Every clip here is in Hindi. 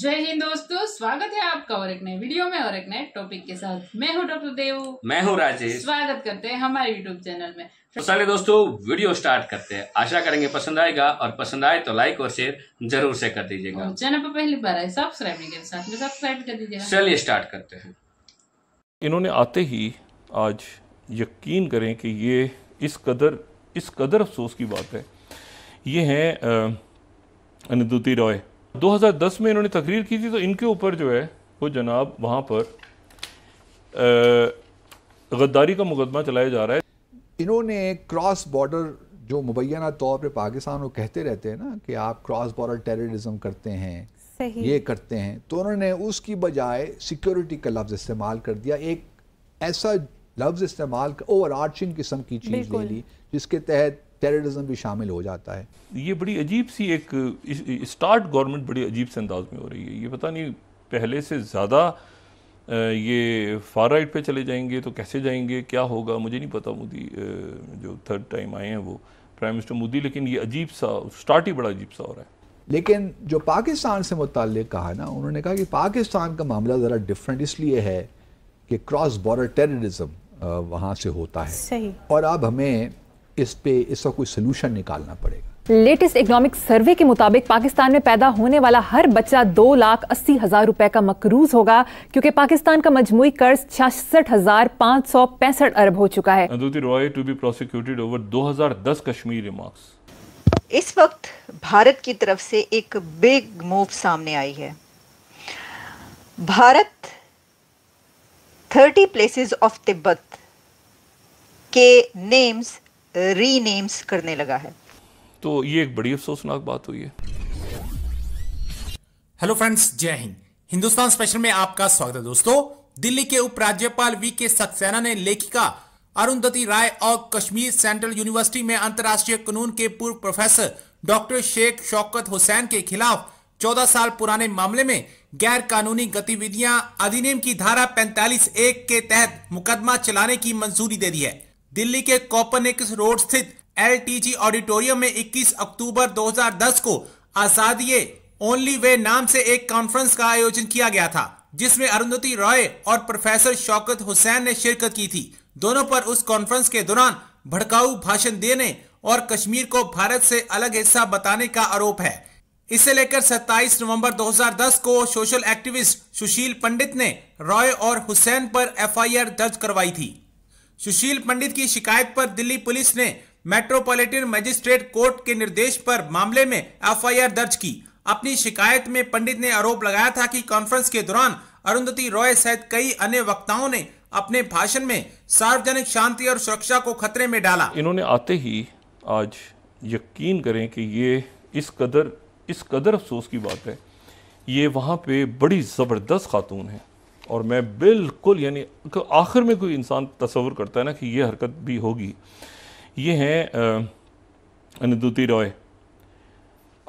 जय हिंद दोस्तों स्वागत है आपका और एक नए वीडियो में और एक नए टॉपिक के साथ मैं हूं डॉक्टर देव मैं हूं राजेश स्वागत करते हैं हमारे यूट्यूब चैनल में तो सारे दोस्तों वीडियो स्टार्ट करते हैं आशा करेंगे पसंद आएगा और पसंद आए तो लाइक और शेयर जरूर से कर दीजिएगा चैनल पर पहली बार आए सब्सक्राइब नहीं साथ में सब्सक्राइब कर दीजिएगा चलिए स्टार्ट करते हैं इन्होंने आते ही आज यकीन करें कि ये इस कदर इस कदर अफसोस की बात है ये हैं अनिरुद्धि रॉय 2010 में इन्होंने तकरीर की थी तो इनके ऊपर जो है वो जनाब वहाँ पर गद्दारी का मुकदमा चलाया जा रहा है इन्होंने क्रॉस बॉर्डर जो मुबैना तौर पर पाकिस्तान को कहते रहते हैं ना कि आप क्रॉस बॉर्डर टेररिज्म करते हैं ये करते हैं तो उन्होंने उसकी बजाय सिक्योरिटी का लफ्ज़ इस्तेमाल कर दिया एक ऐसा लफ्ज़ इस्तेमाल ओवर आर्चिंग किस्म की चीज़ ले ली जिसके तहत टेररिज्म भी शामिल हो जाता है ये बड़ी अजीब सी एक स्टार्ट गवर्नमेंट बड़ी अजीब से अंदाज में हो रही है ये पता नहीं पहले से ज़्यादा ये फार राइट पे चले जाएंगे तो कैसे जाएंगे क्या होगा मुझे नहीं पता मोदी जो थर्ड टाइम आए हैं वो प्राइम मिनिस्टर मोदी लेकिन ये अजीब सा स्टार्ट ही बड़ा अजीब सा हो रहा है लेकिन जो पाकिस्तान से मुतल कहा ना उन्होंने कहा कि पाकिस्तान का मामला ज़रा डिफरेंट इसलिए है कि क्रॉस बॉर्डर टेररिज्म वहाँ से होता है सही और अब हमें इस पे इसका कोई सोल्यूशन निकालना पड़ेगा लेटेस्ट इकोनॉमिक सर्वे के मुताबिक पाकिस्तान में पैदा होने वाला हर बच्चा दो लाख अस्सी हजार रुपए का मकरूज होगा क्योंकि पाकिस्तान का मजमुई कर्ज छियासठ हजार पाँच सौ पैंसठ अरब हो चुका है Roy to be prosecuted over 2010 Kashmir इस वक्त भारत की तरफ से एक बिग मूव सामने आई है भारत 30 प्लेसेस ऑफ तिब्बत के नेम्स रीनेम्स करने लगा है तो ये एक बड़ी अफसोसनाक बात हुई है हेलो फ्रेंड्स जय हिंद हिंदुस्तान स्पेशल में आपका स्वागत है दोस्तों दिल्ली के उपराज्यपाल वी के सक्सेना ने लेखिका अरुंधति राय और कश्मीर सेंट्रल यूनिवर्सिटी में अंतर्राष्ट्रीय कानून के पूर्व प्रोफेसर डॉक्टर शेख शौकत हुसैन के खिलाफ 14 साल पुराने मामले में गैर कानूनी गतिविधियां अधिनियम की धारा 45 एक के तहत मुकदमा चलाने की मंजूरी दे दी है दिल्ली के कॉपरनिकस रोड स्थित एलटीजी ऑडिटोरियम में 21 अक्टूबर 2010 को आजादी ओनली वे नाम से एक कॉन्फ्रेंस का आयोजन किया गया था जिसमें अरुंधति रॉय और प्रोफेसर शौकत हुसैन ने शिरकत की थी दोनों पर उस कॉन्फ्रेंस के दौरान भड़काऊ भाषण देने और कश्मीर को भारत से अलग हिस्सा बताने का आरोप है इसे लेकर 27 नवंबर 2010 को सोशल एक्टिविस्ट सुशील पंडित ने रॉय और हुसैन पर एफआईआर दर्ज करवाई थी सुशील पंडित की शिकायत पर दिल्ली पुलिस ने मेट्रोपॉलिटन मजिस्ट्रेट कोर्ट के निर्देश पर मामले में एफआईआर दर्ज की अपनी शिकायत में पंडित ने आरोप लगाया था कि कॉन्फ्रेंस के दौरान अरुंधति रॉय सहित कई अन्य वक्ताओं ने अपने भाषण में सार्वजनिक शांति और सुरक्षा को खतरे में डाला इन्होंने आते ही आज यकीन करें कि ये इस कदर इस कदर अफसोस की बात है ये वहाँ पे बड़ी ज़बरदस्त खातून है और मैं बिल्कुल यानी आखिर में कोई इंसान तस्वर करता है ना कि ये हरकत भी होगी ये हैं अनदुति रॉय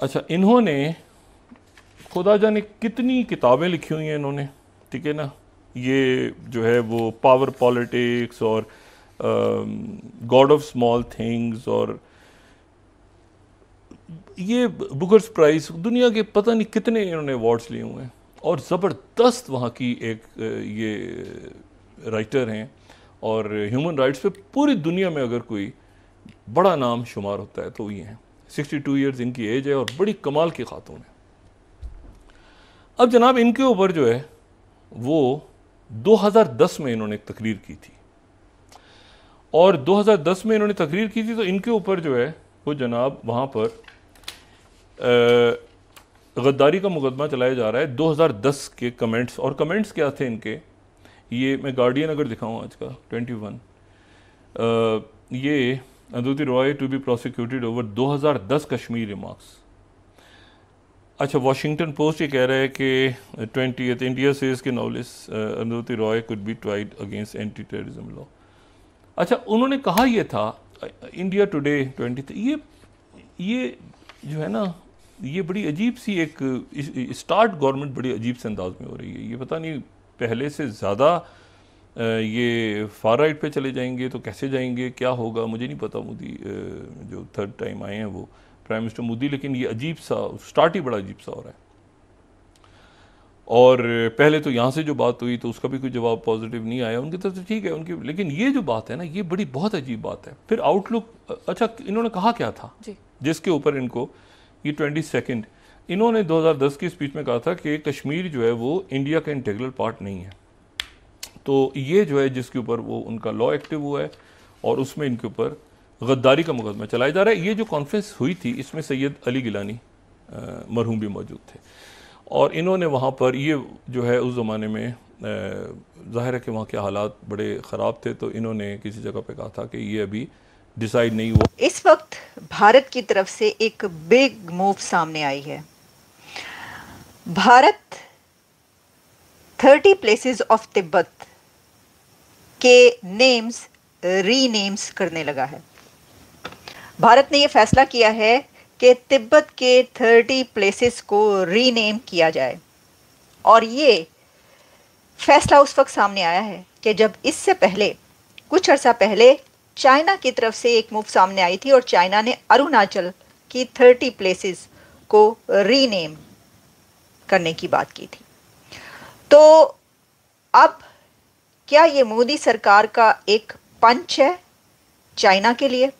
अच्छा इन्होंने खुदा जाने कितनी किताबें लिखी हुई हैं इन्होंने ठीक है ना ये जो है वो पावर पॉलिटिक्स और गॉड ऑफ स्मॉल थिंग्स और ये बुकर्स प्राइस दुनिया के पता नहीं कितने इन्होंने अवार्ड्स लिए हुए हैं और ज़बरदस्त वहाँ की एक ये राइटर हैं और ह्यूमन राइट्स पे पूरी दुनिया में अगर कोई बड़ा नाम शुमार होता है तो ये हैं 62 टू ईयर्स इनकी एज है और बड़ी कमाल की खातून है अब जनाब इनके ऊपर जो है वो 2010 में इन्होंने तकरीर की थी और 2010 में इन्होंने तकरीर की थी तो इनके ऊपर जो है वो जनाब वहाँ पर आ, गद्दारी का मुकदमा चलाया जा रहा है 2010 के कमेंट्स और कमेंट्स क्या थे इनके ये मैं गार्डियन अगर दिखाऊं आज का 21 वन ये Arundhati Roy to be prosecuted over 2010 Kashmir remarks अच्छा वाशिंगटन पोस्ट ये कह रहा है कि ट्वेंटी इंडिया सेज के novelist Arundhati Roy could be tried against anti terrorism law अच्छा उन्होंने कहा यह था इंडिया टुडे ट्वेंटी ये ये जो है ना ये बड़ी अजीब सी एक स्टार्ट गवर्नमेंट बड़ी अजीब से अंदाज में हो रही है ये पता नहीं पहले से ज़्यादा ये फार राइट पे चले जाएंगे तो कैसे जाएंगे क्या होगा मुझे नहीं पता मोदी जो थर्ड टाइम आए हैं वो प्राइम मिनिस्टर मोदी लेकिन ये अजीब सा स्टार्ट ही बड़ा अजीब सा हो रहा है और पहले तो यहाँ से जो बात हुई तो उसका भी कोई जवाब पॉजिटिव नहीं आया उनकी तरफ तो ठीक है उनकी लेकिन ये जो बात है ना ये बड़ी बहुत अजीब बात है फिर आउटलुक अच्छा इन्होंने कहा क्या था जिसके ऊपर इनको ये ट्वेंटी सेकेंड इन्होंने 2010 की स्पीच में कहा था कि कश्मीर जो है वो इंडिया का इंटेग्रल पार्ट नहीं है तो ये जो है जिसके ऊपर वो उनका लॉ एक्टिव हुआ है और उसमें इनके ऊपर गद्दारी का मुकदमा चलाया जा रहा है ये जो कॉन्फ्रेंस हुई थी इसमें सैयद अली गिलानी मरहूम भी मौजूद थे और इन्होंने वहाँ पर ये जो है उस ज़माने में ज़ाहिर है कि वहाँ के हालात बड़े ख़राब थे तो इन्होंने किसी जगह पर कहा था कि ये अभी डिसाइड नहीं हुआ इस वक्त भारत की तरफ से एक बिग मूव सामने आई है Bharat thirty places of Tibet के नेम्स रीनेम्स करने लगा है भारत ने यह फैसला किया है कि तिब्बत के थर्टी प्लेसेस को रीनेम किया जाए और ये फैसला उस वक्त सामने आया है कि जब इससे पहले कुछ अर्सा पहले चाइना की तरफ से एक मूव सामने आई थी और चाइना ने अरुणाचल की थर्टी प्लेसेस को रीनेम करने की बात की थी तो अब क्या ये मोदी सरकार का एक पंच है चाइना के लिए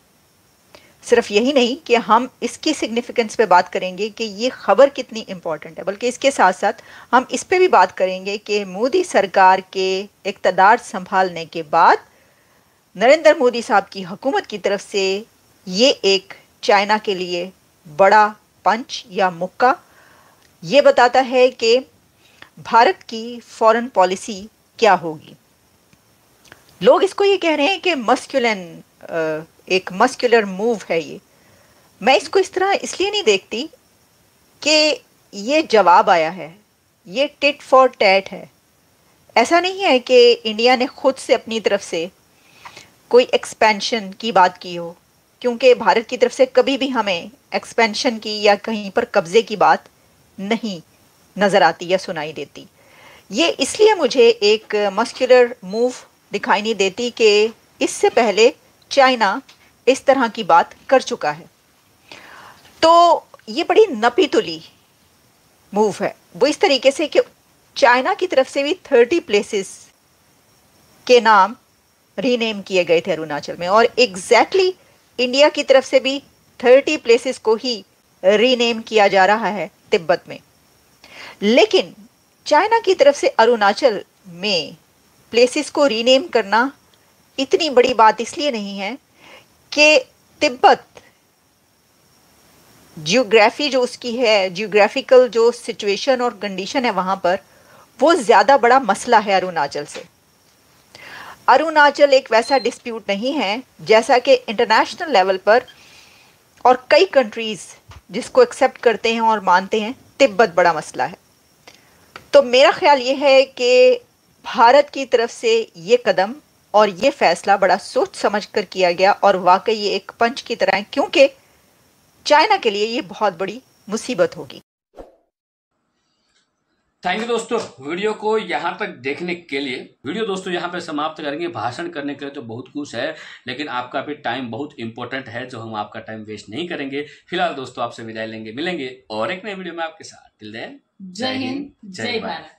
सिर्फ यही नहीं कि हम इसकी सिग्निफिकेंस पे बात करेंगे कि ये खबर कितनी इम्पॉर्टेंट है बल्कि इसके साथ साथ हम इस पे भी बात करेंगे कि मोदी सरकार के इकतदार संभालने के बाद नरेंद्र मोदी साहब की हुकूमत की तरफ से ये एक चाइना के लिए बड़ा पंच या मुक्का ये बताता है कि भारत की फॉरेन पॉलिसी क्या होगी लोग इसको ये कह रहे हैं कि मस्कुलन एक मस्कुलर मूव है ये मैं इसको इस तरह इसलिए नहीं देखती कि ये जवाब आया है ये टिट फॉर टैट है ऐसा नहीं है कि इंडिया ने खुद से अपनी तरफ से कोई एक्सपेंशन की बात की हो क्योंकि भारत की तरफ से कभी भी हमें एक्सपेंशन की या कहीं पर कब्जे की बात नहीं नज़र आती या सुनाई देती ये इसलिए मुझे एक मस्कुलर मूव दिखाई नहीं देती कि इससे पहले चाइना इस तरह की बात कर चुका है तो ये बड़ी नपी तुली मूव है वो इस तरीके से कि चाइना की तरफ से भी थर्टी प्लेसेस के नाम रीनेम किए गए थे अरुणाचल में और एग्जैक्टली exactly इंडिया की तरफ से भी थर्टी प्लेसेस को ही रीनेम किया जा रहा है तिब्बत में लेकिन चाइना की तरफ से अरुणाचल में प्लेसेस को रीनेम करना इतनी बड़ी बात इसलिए नहीं है कि तिब्बत जियोग्राफी जो उसकी है जियोग्राफिकल जो सिचुएशन और कंडीशन है वहाँ पर वो ज़्यादा बड़ा मसला है अरुणाचल से अरुणाचल एक वैसा डिस्प्यूट नहीं है जैसा कि इंटरनेशनल लेवल पर और कई कंट्रीज़ जिसको एक्सेप्ट करते हैं और मानते हैं तिब्बत बड़ा मसला है तो मेरा ख्याल ये है कि भारत की तरफ से ये कदम और ये फैसला बड़ा सोच समझ कर किया गया और वाकई ये एक पंच की तरह है क्योंकि चाइना के लिए ये बहुत बड़ी मुसीबत होगी थैंक यू दोस्तों वीडियो को यहाँ तक देखने के लिए वीडियो दोस्तों यहाँ पे समाप्त करेंगे भाषण करने के लिए तो बहुत कुछ है लेकिन आपका भी टाइम बहुत इंपॉर्टेंट है जो हम आपका टाइम वेस्ट नहीं करेंगे फिलहाल दोस्तों आपसे विदाई लेंगे मिलेंगे और एक नए वीडियो में आपके साथ जय हिंद जय भारत